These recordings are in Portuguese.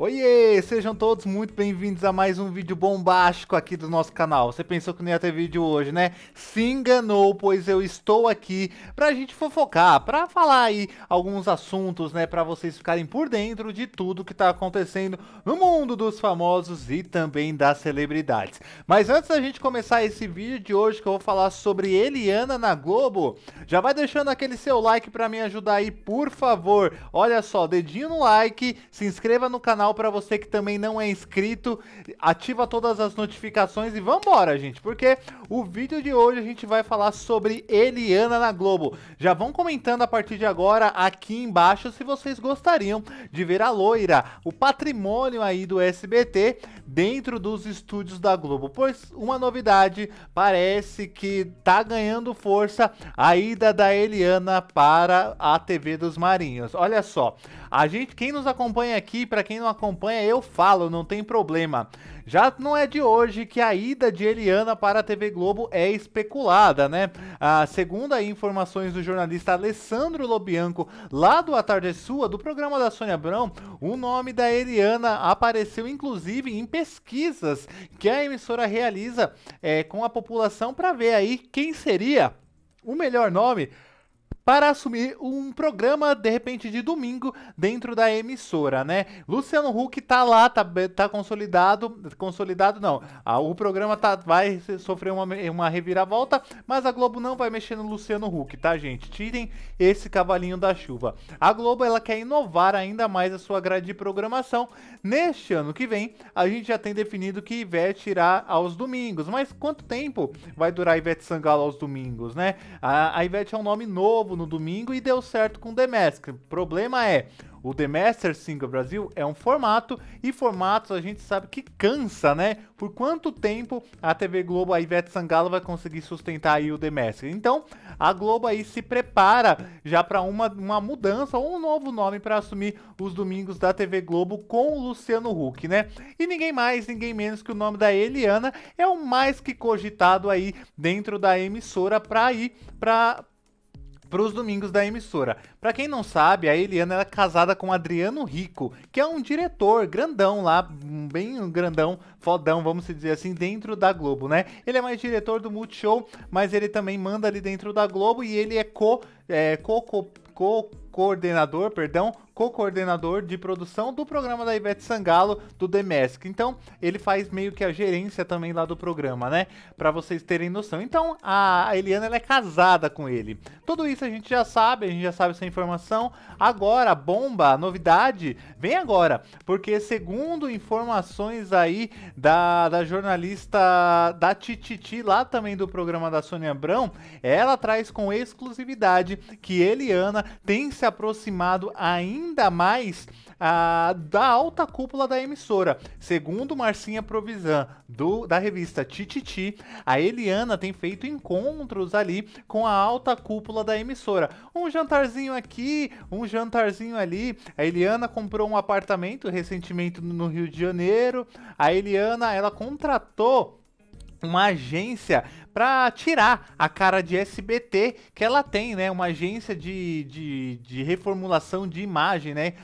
Oiê, sejam todos muito bem-vindos a mais um vídeo bombástico aqui do nosso canal. Você pensou que não ia ter vídeo hoje, né? Se enganou, pois eu estou aqui pra gente fofocar, pra falar aí alguns assuntos, né? Pra vocês ficarem por dentro de tudo que tá acontecendo no mundo dos famosos e também das celebridades. Mas antes da gente começar esse vídeo de hoje que eu vou falar sobre Eliana na Globo, já vai deixando aquele seu like pra me ajudar aí, por favor. Olha só, dedinho no like, se inscreva no canal canal para você que também não é inscrito, ativa todas as notificações e vambora, gente, porque o vídeo de hoje a gente vai falar sobre Eliana na Globo. Já vão comentando a partir de agora aqui embaixo se vocês gostariam de ver a loira, o patrimônio aí do SBT dentro dos estúdios da Globo, pois uma novidade parece que tá ganhando força a ida da Eliana para a TV dos Marinhos. Olha só, a gente, quem nos acompanha aqui, para quem não acompanha, eu falo, não tem problema. Já não é de hoje que a ida de Eliana para a TV Globo é especulada, né? Ah, segundo aí informações do jornalista Alessandro Lobianco, lá do A Tarde Sua, do programa da Sônia Brão, o nome da Eliana apareceu inclusive em pesquisas que a emissora realiza é, com a população para ver aí quem seria o melhor nome para assumir um programa, de repente, de domingo dentro da emissora, né? Luciano Huck tá lá, tá, tá consolidado, consolidado não, ah, o programa tá, vai sofrer uma, uma reviravolta, mas a Globo não vai mexer no Luciano Huck, tá, gente? Tirem esse cavalinho da chuva. A Globo, ela quer inovar ainda mais a sua grade de programação. Neste ano que vem, a gente já tem definido que Ivete irá aos domingos, mas quanto tempo vai durar Ivete Sangalo aos domingos, né? A, a Ivete é um nome novo no domingo e deu certo com o The Mask. O problema é, o The Master Single Brasil é um formato e formatos a gente sabe que cansa, né? Por quanto tempo a TV Globo, a Ivete Sangalo vai conseguir sustentar aí o The Master? Então, a Globo aí se prepara já para uma, uma mudança ou um novo nome para assumir os domingos da TV Globo com o Luciano Huck, né? E ninguém mais, ninguém menos que o nome da Eliana é o mais que cogitado aí dentro da emissora para ir para para os domingos da emissora. Para quem não sabe, a Eliana era é casada com Adriano Rico, que é um diretor grandão lá, bem grandão, fodão, vamos dizer assim, dentro da Globo, né? Ele é mais diretor do Multishow, mas ele também manda ali dentro da Globo e ele é co é, co, co, co coordenador, perdão, co-coordenador de produção do programa da Ivete Sangalo do The Mask. Então, ele faz meio que a gerência também lá do programa, né? Para vocês terem noção. Então, a Eliana ela é casada com ele. Tudo isso a gente já sabe, a gente já sabe essa informação. Agora, bomba, novidade, vem agora, porque segundo informações aí da, da jornalista da Tititi, lá também do programa da Sônia Abrão, ela traz com exclusividade que Eliana tem se aproximado ainda ainda mais a, da alta cúpula da emissora. Segundo Marcinha Provisan, do, da revista Tititi, a Eliana tem feito encontros ali com a alta cúpula da emissora. Um jantarzinho aqui, um jantarzinho ali. A Eliana comprou um apartamento recentemente no Rio de Janeiro. A Eliana, ela contratou uma agência para tirar a cara de SBT que ela tem, né? Uma agência de, de, de, reformulação de imagem, né?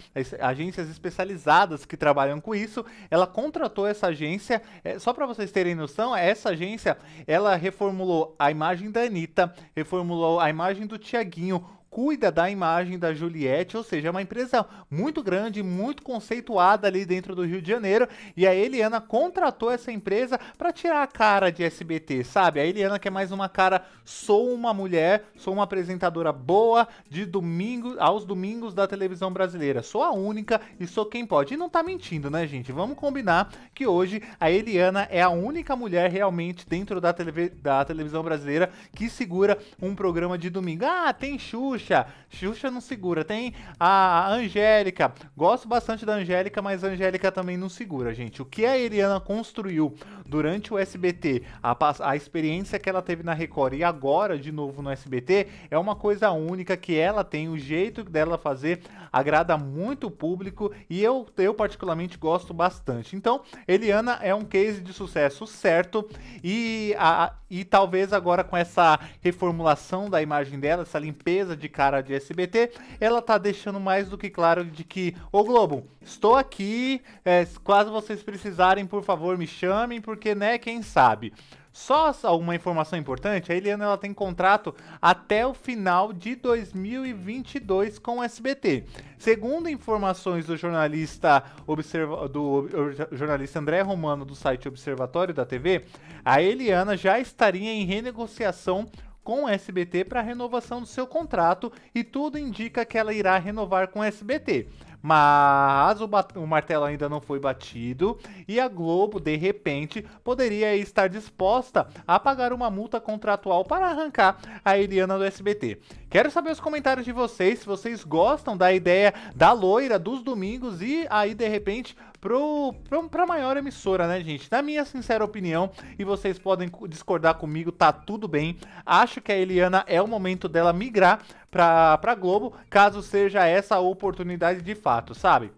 Agências especializadas que trabalham com isso. Ela contratou essa agência, é, só para vocês terem noção, essa agência, ela reformulou a imagem da Anitta, reformulou a imagem do Tiaguinho, cuida da imagem da Juliette, ou seja, é uma empresa muito grande, muito conceituada ali dentro do Rio de Janeiro, e a Eliana contratou essa empresa para tirar a cara de SBT, sabe? A Eliana que é mais uma cara, sou uma mulher, sou uma apresentadora boa de domingo aos domingos da televisão brasileira. Sou a única e sou quem pode. E não tá mentindo, né, gente? Vamos combinar que hoje a Eliana é a única mulher realmente dentro da, da televisão brasileira que segura um programa de domingo. Ah, tem Xuxa Xuxa. Xuxa não segura. Tem a Angélica. Gosto bastante da Angélica, mas a Angélica também não segura, gente. O que a Eliana construiu durante o SBT, a, a experiência que ela teve na Record e agora de novo no SBT, é uma coisa única que ela tem, o jeito dela fazer agrada muito o público e eu, eu particularmente gosto bastante. Então, Eliana é um case de sucesso certo e, a, e talvez agora com essa reformulação da imagem dela, essa limpeza de cara de SBT, ela tá deixando mais do que claro de que, ô Globo, estou aqui, é, quase vocês precisarem, por favor, me chamem, porque, né, quem sabe. Só uma informação importante, a Eliana ela tem contrato até o final de 2022 com o SBT. Segundo informações do jornalista, observa, do, jornalista André Romano do site Observatório da TV, a Eliana já estaria em renegociação com o SBT para renovação do seu contrato e tudo indica que ela irá renovar com o SBT. Mas o, o, martelo ainda não foi batido e a Globo, de repente, poderia estar disposta a pagar uma multa contratual para arrancar a Eliana do SBT. Quero saber os comentários de vocês, se vocês gostam da ideia da loira dos domingos e aí, de repente, pro, pro, pra maior emissora, né, gente? Na minha sincera opinião, e vocês podem discordar comigo, tá tudo bem. Acho que a Eliana é o momento dela migrar pra, pra Globo, caso seja essa a oportunidade de fato, sabe?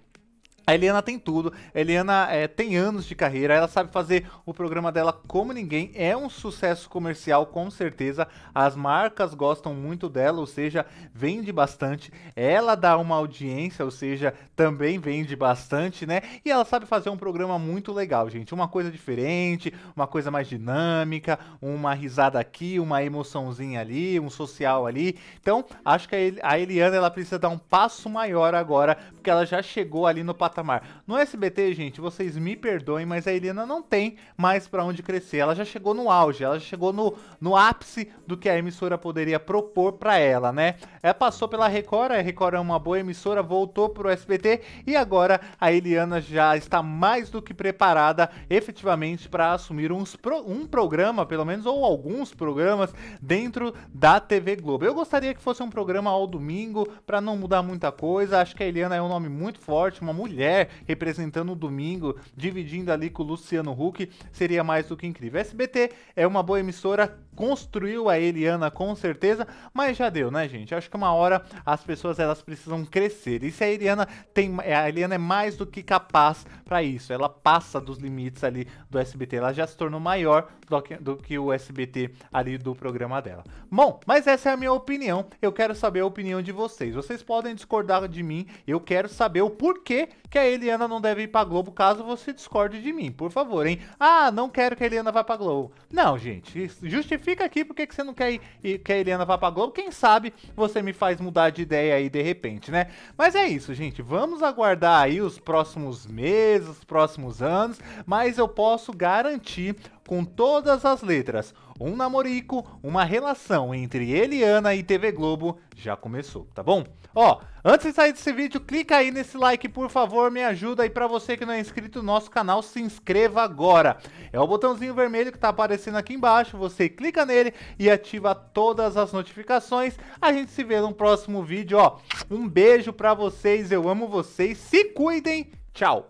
A Eliana tem tudo. A Eliana é, tem anos de carreira, ela sabe fazer o programa dela como ninguém. É um sucesso comercial, com certeza. As marcas gostam muito dela, ou seja, vende bastante. Ela dá uma audiência, ou seja, também vende bastante, né? E ela sabe fazer um programa muito legal, gente. Uma coisa diferente, uma coisa mais dinâmica, uma risada aqui, uma emoçãozinha ali, um social ali. Então, acho que a Eliana ela precisa dar um passo maior agora, porque ela já chegou ali no patamar patamar. No SBT, gente, vocês me perdoem, mas a Helena não tem mais para onde crescer. Ela já chegou no auge, ela já chegou no, no ápice do que a emissora poderia propor para ela, né? Ela é, passou pela Record, a Record é uma boa emissora, voltou pro SBT e agora a Eliana já está mais do que preparada efetivamente para assumir uns pro, um programa, pelo menos, ou alguns programas dentro da TV Globo. Eu gostaria que fosse um programa ao domingo para não mudar muita coisa. Acho que a Eliana é um nome muito forte, uma mulher mulher representando o domingo, dividindo ali com o Luciano Huck, seria mais do que incrível. SBT é uma boa emissora, construiu a Eliana com certeza, mas já deu, né, gente? Acho que uma hora as pessoas elas precisam crescer. E se a Eliana tem, é, a Eliana é mais do que capaz para isso. Ela passa dos limites ali do SBT, ela já se tornou maior do que, do que o SBT ali do programa dela. Bom, mas essa é a minha opinião. Eu quero saber a opinião de vocês. Vocês podem discordar de mim. Eu quero saber o porquê que que a Eliana não deve ir pra Globo caso você discorde de mim, por favor, hein? Ah, não quero que a Eliana vá pra Globo. Não, gente, justifica aqui porque que você não quer ir, que a Eliana vá pra Globo. Quem sabe você me faz mudar de ideia aí de repente, né? Mas é isso, gente. Vamos aguardar aí os próximos meses, os próximos anos, mas eu posso garantir com todas as letras. Um namorico, uma relação entre Eliana e TV Globo já começou, tá bom? Ó, antes de sair desse vídeo, clica aí nesse like, por favor, me ajuda. E pra você que não é inscrito no nosso canal, se inscreva agora. É o botãozinho vermelho que tá aparecendo aqui embaixo, você clica nele e ativa todas as notificações. A gente se vê no próximo vídeo, ó. Um beijo pra vocês, eu amo vocês, se cuidem, tchau!